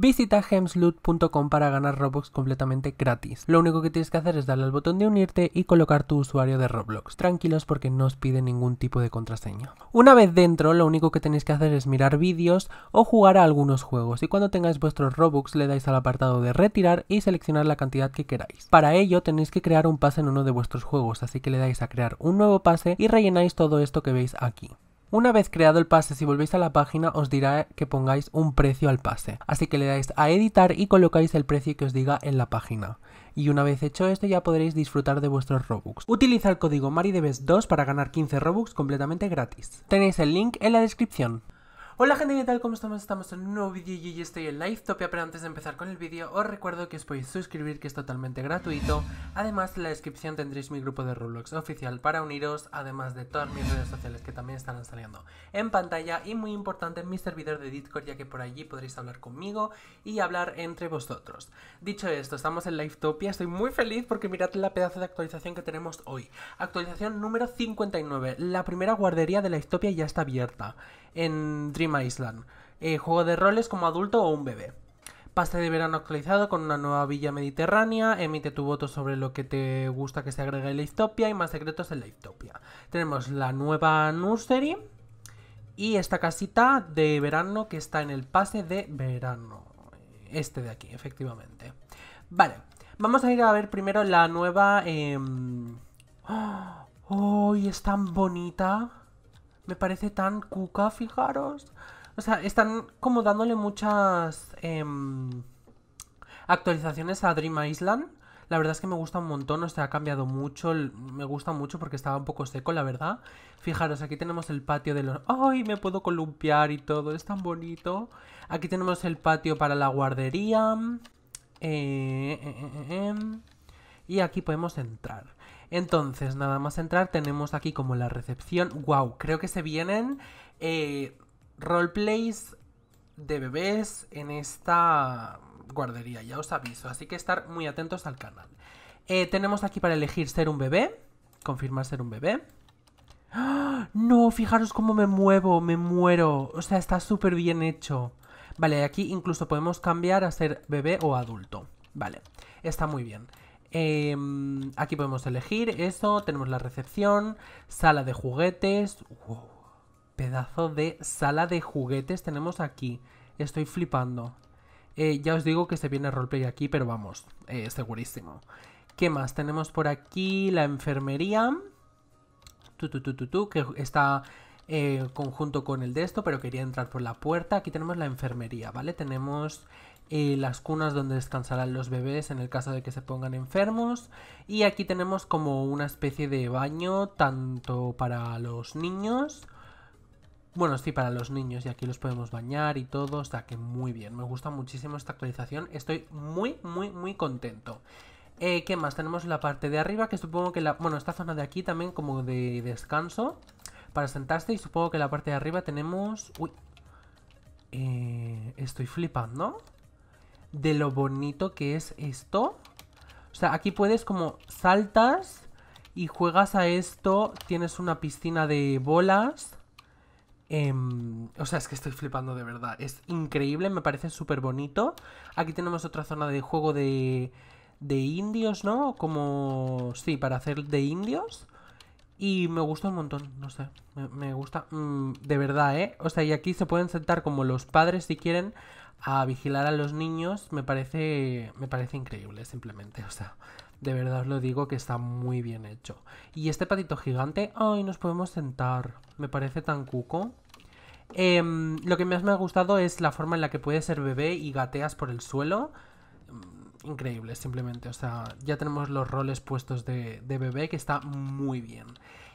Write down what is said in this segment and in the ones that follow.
Visita gemsloot.com para ganar Robux completamente gratis. Lo único que tienes que hacer es darle al botón de unirte y colocar tu usuario de Roblox. Tranquilos porque no os pide ningún tipo de contraseña. Una vez dentro, lo único que tenéis que hacer es mirar vídeos o jugar a algunos juegos. Y cuando tengáis vuestros Robux le dais al apartado de retirar y seleccionar la cantidad que queráis. Para ello tenéis que crear un pase en uno de vuestros juegos, así que le dais a crear un nuevo pase y rellenáis todo esto que veis aquí. Una vez creado el pase, si volvéis a la página os dirá que pongáis un precio al pase. Así que le dais a editar y colocáis el precio que os diga en la página. Y una vez hecho esto ya podréis disfrutar de vuestros Robux. Utiliza el código MariDebes2 para ganar 15 Robux completamente gratis. Tenéis el link en la descripción. Hola gente, ¿qué tal? ¿Cómo estamos? Estamos en un nuevo vídeo y estoy en Topia pero antes de empezar con el vídeo os recuerdo que os podéis suscribir que es totalmente gratuito. Además, en la descripción tendréis mi grupo de Roblox oficial para uniros, además de todas mis redes sociales que también estarán saliendo en pantalla y muy importante mi servidor de Discord ya que por allí podréis hablar conmigo y hablar entre vosotros. Dicho esto, estamos en Topia estoy muy feliz porque mirad la pedazo de actualización que tenemos hoy. Actualización número 59, la primera guardería de Lifetopia ya está abierta en Dream Island, eh, juego de roles como adulto o un bebé. Pase de verano actualizado con una nueva villa mediterránea, emite tu voto sobre lo que te gusta que se agregue en la histopia y más secretos en la histopia Tenemos la nueva nursery y esta casita de verano que está en el pase de verano. Este de aquí, efectivamente. Vale, vamos a ir a ver primero la nueva... Uy, em, es tan bonita! Me parece tan cuca, fijaros. O sea, están como dándole muchas em, actualizaciones a Dream Island. La verdad es que me gusta un montón, o sea, ha cambiado mucho. Me gusta mucho porque estaba un poco seco, la verdad. Fijaros, aquí tenemos el patio de los... ¡Ay, me puedo columpiar y todo! Es tan bonito. Aquí tenemos el patio para la guardería. Eh, eh, eh, y aquí podemos entrar. Entonces, nada más entrar, tenemos aquí como la recepción. ¡Wow! Creo que se vienen eh, roleplays de bebés en esta guardería, ya os aviso. Así que estar muy atentos al canal. Eh, tenemos aquí para elegir ser un bebé, confirmar ser un bebé. ¡Ah! No, fijaros cómo me muevo, me muero. O sea, está súper bien hecho. Vale, aquí incluso podemos cambiar a ser bebé o adulto. Vale, está muy bien. Em, aquí podemos elegir eso, tenemos la recepción, sala de juguetes, pedazo de sala de juguetes tenemos aquí, estoy flipando. Eh, ya os digo que se viene roleplay aquí, pero vamos, eh, segurísimo. ¿Qué más? Tenemos por aquí la enfermería, tu, tu, tu, que está eh, conjunto con el de esto, pero quería entrar por la puerta. Aquí tenemos la enfermería, ¿vale? Tenemos las cunas donde descansarán los bebés en el caso de que se pongan enfermos. Y aquí tenemos como una especie de baño tanto para los niños. Bueno, sí, para los niños y aquí los podemos bañar y todo, o sea que muy bien, me gusta muchísimo esta actualización, estoy muy, muy, muy contento. Eh, ¿Qué más? Tenemos la parte de arriba, que supongo que la... Bueno, esta zona de aquí también como de descanso para sentarse y supongo que la parte de arriba tenemos... Uy, eh, estoy flipando, ¿no? de lo bonito que es esto. O sea, aquí puedes como saltas y juegas a esto. Tienes una piscina de bolas. Em, o sea, es que estoy flipando de verdad. Es increíble, me parece súper bonito. Aquí tenemos otra zona de juego de, de indios, ¿no? Como... Sí, para hacer de indios. Y me gusta un montón, no sé, me, gusta, mm, de verdad, ¿eh? O sea, y aquí se pueden sentar como los padres si quieren a vigilar a los niños me parece, me parece increíble, simplemente. O sea, de verdad os lo digo que está muy bien hecho. Y este patito gigante, ay, nos podemos sentar. Me parece tan cuco. Em, lo que más me ha gustado es la forma en la que puede ser bebé y gateas por el suelo. Mm, increíble, simplemente. O sea, ya tenemos los roles puestos de bebé que está muy bien.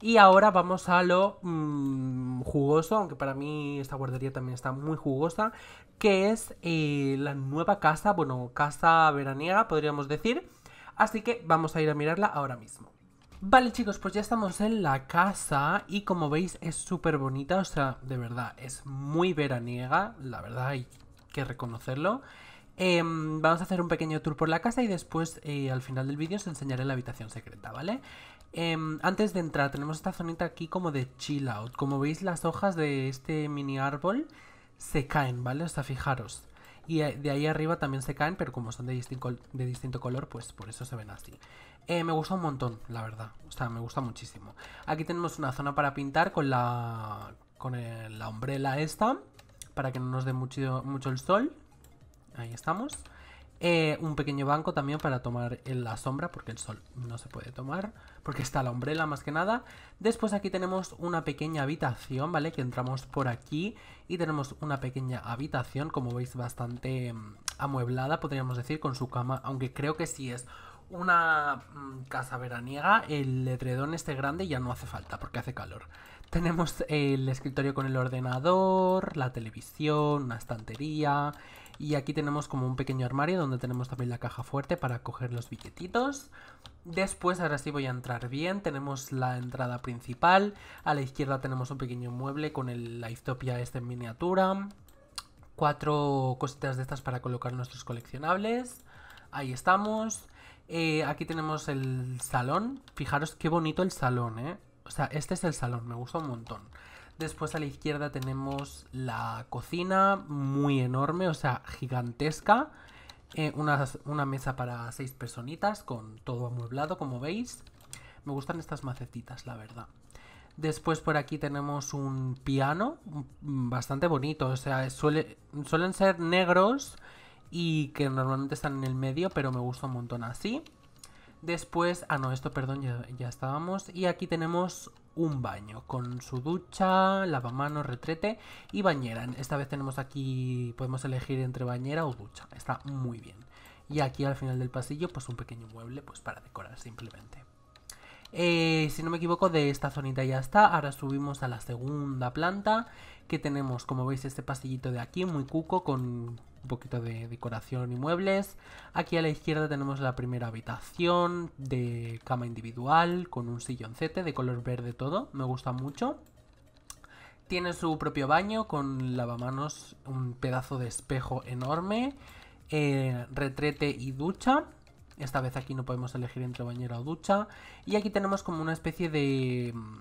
Y ahora vamos a lo mm, jugoso, aunque para mí esta guardería también está muy jugosa, que es eh, la nueva casa, bueno, casa veraniega podríamos decir. Así que vamos a ir a mirarla ahora mismo. Vale chicos, pues ya estamos en la casa y como veis es súper bonita, o sea, de verdad, es muy veraniega, la verdad hay que reconocerlo. Em, vamos a hacer un pequeño tour por la casa y después eh, al final del vídeo os enseñaré la habitación secreta, ¿vale? Em, antes de entrar tenemos esta zonita aquí como de chill out. Como veis las hojas de este mini árbol se caen, ¿vale? O sea, fijaros. Y eh, de ahí arriba también se caen, pero como son de distinto, color, pues por eso se ven así. Eh, me gusta un montón, la verdad. O sea, me gusta muchísimo. Aquí tenemos una zona para pintar con la, con la esta, para que no nos dé mucho, mucho el sol. Ahí estamos. Eh, un pequeño banco también para tomar la sombra, porque el sol no se puede tomar, porque está la umbrela más que nada. Después aquí tenemos una pequeña habitación, ¿vale? Que entramos por aquí y tenemos una pequeña habitación, como veis, bastante mm, amueblada, podríamos decir, con su cama, aunque creo que sí es una mm, casa veraniega, el letredón este grande ya no hace falta porque hace calor. Tenemos el escritorio con el ordenador, la televisión, una estantería y aquí tenemos como un pequeño armario donde tenemos también la caja fuerte para coger los billetitos. Después, ahora sí voy a entrar bien, tenemos la entrada principal, a la izquierda tenemos un pequeño mueble con el, la ya esta en miniatura, cuatro cositas de estas para colocar nuestros coleccionables, ahí estamos. Eh, aquí tenemos el salón. Fijaros qué bonito el salón, ¿eh? O sea, este es el salón, me gusta un montón. Después a la izquierda tenemos la cocina, muy enorme, o sea, gigantesca. Eh, una, mesa para seis personitas con todo amueblado, como veis. Me gustan estas macetitas, la verdad. Después por aquí tenemos un piano mm, bastante bonito, o sea, suele, suelen ser negros y que normalmente están en el medio, pero me gusta un montón así. Después, ah no, esto perdón, ya, estábamos. Y aquí tenemos un baño con su ducha, lavamanos, retrete y bañera. Esta vez tenemos aquí, podemos elegir entre bañera o ducha, está muy bien. Y aquí al final del pasillo, pues un pequeño mueble pues para decorar simplemente. Eh, si no me equivoco, de esta zonita ya está. Ahora subimos a la segunda planta, que tenemos, como veis, este pasillito de aquí, muy cuco, con un poquito de decoración y muebles. Aquí a la izquierda tenemos la primera habitación de cama individual con un silloncete de color verde todo, me gusta mucho. Tiene su propio baño con lavamanos, un pedazo de espejo enorme, eh, retrete y ducha. Esta vez aquí no podemos elegir entre bañera o ducha. Y aquí tenemos como una especie de mm,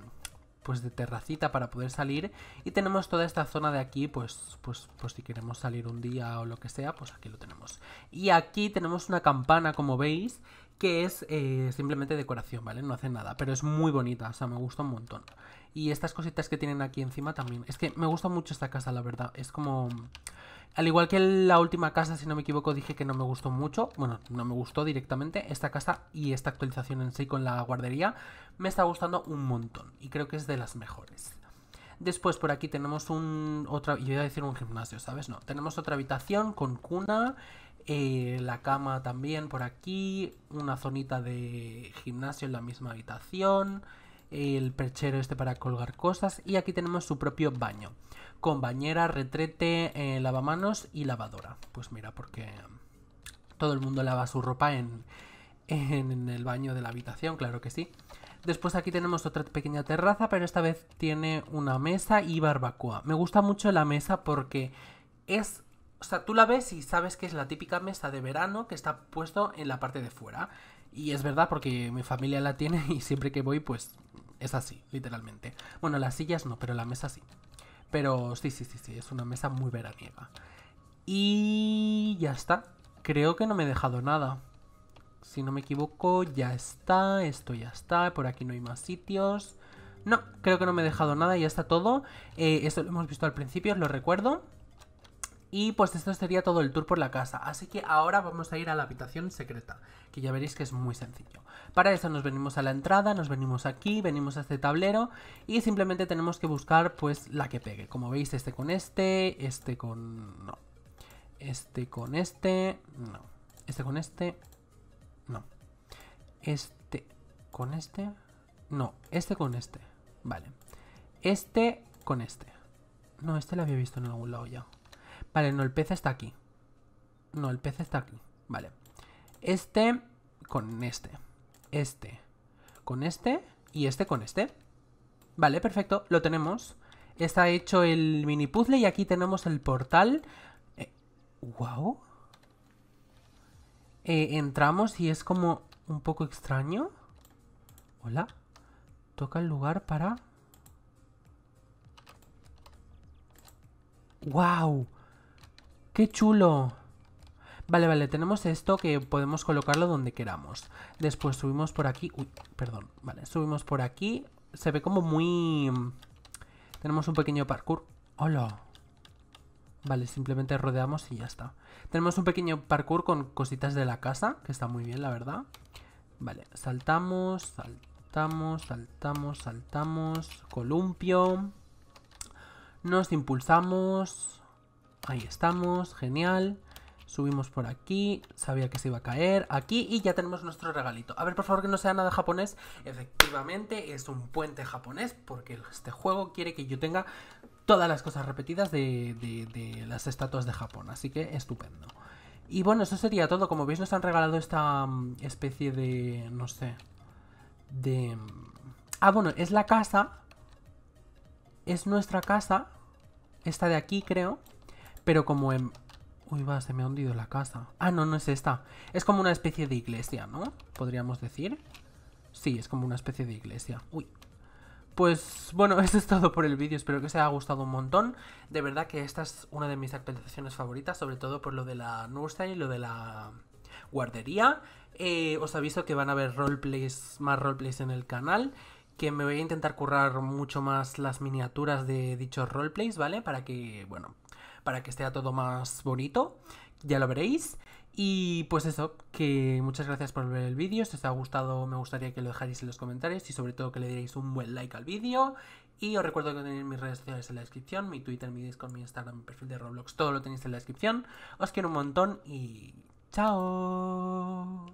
pues de terracita para poder salir y tenemos toda esta zona de aquí pues pues pues si queremos salir un día o lo que sea pues aquí lo tenemos y aquí tenemos una campana como veis que es eh, simplemente decoración vale no hace nada pero es muy bonita o sea me gusta un montón y estas cositas que tienen aquí encima también. Es que me gusta mucho esta casa, la verdad. Es como... Al igual que la última casa, si no me equivoco, dije que no me gustó mucho. Bueno, no me gustó directamente. Esta casa y esta actualización en sí con la guardería me está gustando un montón. Y creo que es de las mejores. Después por aquí tenemos un... otra Yo iba a decir un gimnasio, ¿sabes? No. Tenemos otra habitación con cuna. Eh, la cama también por aquí. Una zonita de gimnasio en la misma habitación el perchero este para colgar cosas y aquí tenemos su propio baño con bañera, retrete, eh, lavamanos y lavadora. Pues mira, porque todo el mundo lava su ropa en, en el baño de la habitación, claro que sí. Después aquí tenemos otra pequeña terraza, pero esta vez tiene una mesa y barbacoa. Me gusta mucho la mesa porque es... O sea, tú la ves y sabes que es la típica mesa de verano que está puesto en la parte de fuera. Y es verdad porque mi familia la tiene y siempre que voy pues es así, literalmente. Bueno, las sillas no, pero la mesa sí. Pero sí, sí, sí, sí, es una mesa muy veraniega. Y ya está. Creo que no me he dejado nada. Si no me equivoco, ya está. Esto ya está. Por aquí no hay más sitios. No, creo que no me he dejado nada. Ya está todo. Eh, esto lo hemos visto al principio, os lo recuerdo. Y pues esto sería todo el tour por la casa, así que ahora vamos a ir a la habitación secreta, que ya veréis que es muy sencillo. Para eso nos venimos a la entrada, nos venimos aquí, venimos a este tablero y simplemente tenemos que buscar pues la que pegue. Como veis este con este, este con... no. Este con este, no. Este con este, no. Este con este, no. Este con este, vale. Este con este. No, este lo había visto en algún lado ya. Vale, no, el pez está aquí. No, el pez está aquí. Vale. Este con este. Este con este y este con este. Vale, perfecto, lo tenemos. Está hecho el mini puzzle y aquí tenemos el portal. ¡Wow! Eh, eh, entramos y es como un poco extraño. Hola. Toca el lugar para... ¡Wow! ¡Qué chulo! Vale, vale, tenemos esto que podemos colocarlo donde queramos. Después subimos por aquí. Uy, perdón. Vale, subimos por aquí. Se ve como muy... Mm, tenemos un pequeño parkour. ¡Hola! Vale, simplemente rodeamos y ya está. Tenemos un pequeño parkour con cositas de la casa, que está muy bien, la verdad. Vale, saltamos, saltamos, saltamos, saltamos. Columpio. Nos impulsamos. Ahí estamos, genial. Subimos por aquí, sabía que se iba a caer, aquí y ya tenemos nuestro regalito. A ver, por favor, que no sea nada japonés. Efectivamente, es un puente japonés porque este juego quiere que yo tenga todas las cosas repetidas de, las estatuas de Japón, así que estupendo. Y bueno, eso sería todo. Como veis, nos han regalado esta mm, especie de... no sé... de... Mm, ah, bueno, es la casa. Es nuestra casa. Esta de aquí, creo. Pero como en... Uy, va, se me ha hundido la casa. Ah, no, no es esta. Es como una especie de iglesia, ¿no? Podríamos decir. Sí, es como una especie de iglesia. Uy. Pues bueno, eso es todo por el vídeo, espero que os haya gustado un montón. De verdad que esta es una de mis actualizaciones favoritas, sobre todo por lo de la nursery y lo de la guardería. Eh, os aviso que van a haber roleplays, más roleplays en el canal que me voy a intentar currar mucho más las miniaturas de dichos roleplays, ¿vale? Para que, bueno, para que sea todo más bonito. Ya lo veréis. Y pues eso, que muchas gracias por ver el vídeo. Si os ha gustado, me gustaría que lo dejáis en los comentarios y sobre todo que le dierais un buen like al vídeo. Y os recuerdo que tenéis mis redes sociales en la descripción, mi Twitter, mi Discord, mi Instagram, mi perfil de Roblox, todo lo tenéis en la descripción. Os quiero un montón y chao.